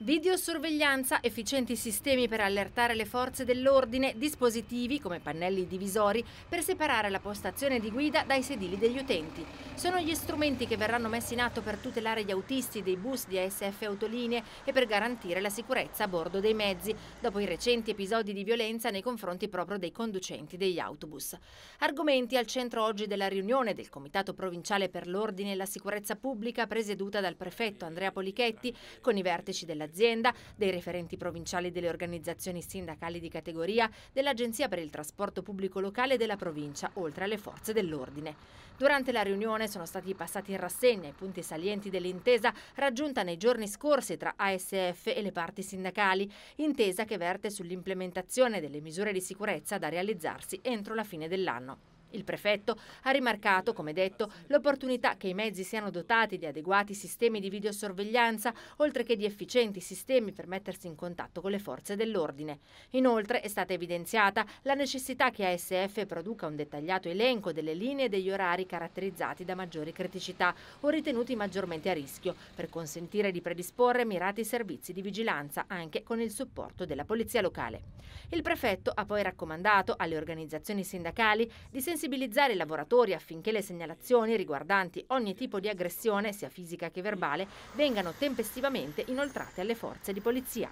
Videosorveglianza, efficienti sistemi per allertare le forze dell'ordine, dispositivi come pannelli divisori per separare la postazione di guida dai sedili degli utenti. Sono gli strumenti che verranno messi in atto per tutelare gli autisti dei bus di ASF Autolinee e per garantire la sicurezza a bordo dei mezzi, dopo i recenti episodi di violenza nei confronti proprio dei conducenti degli autobus. Argomenti al centro oggi della riunione del Comitato Provinciale per l'Ordine e la Sicurezza Pubblica presieduta dal prefetto Andrea Polichetti con i vertici della dell'azienda, dei referenti provinciali delle organizzazioni sindacali di categoria, dell'Agenzia per il trasporto pubblico locale della provincia, oltre alle forze dell'ordine. Durante la riunione sono stati passati in rassegna i punti salienti dell'intesa raggiunta nei giorni scorsi tra ASF e le parti sindacali, intesa che verte sull'implementazione delle misure di sicurezza da realizzarsi entro la fine dell'anno. Il prefetto ha rimarcato, come detto, l'opportunità che i mezzi siano dotati di adeguati sistemi di videosorveglianza, oltre che di efficienti sistemi per mettersi in contatto con le forze dell'ordine. Inoltre è stata evidenziata la necessità che ASF produca un dettagliato elenco delle linee e degli orari caratterizzati da maggiori criticità o ritenuti maggiormente a rischio, per consentire di predisporre mirati servizi di vigilanza anche con il supporto della polizia locale. Il prefetto ha poi raccomandato alle organizzazioni sindacali di sensibilizzare sensibilizzare i lavoratori affinché le segnalazioni riguardanti ogni tipo di aggressione, sia fisica che verbale, vengano tempestivamente inoltrate alle forze di polizia.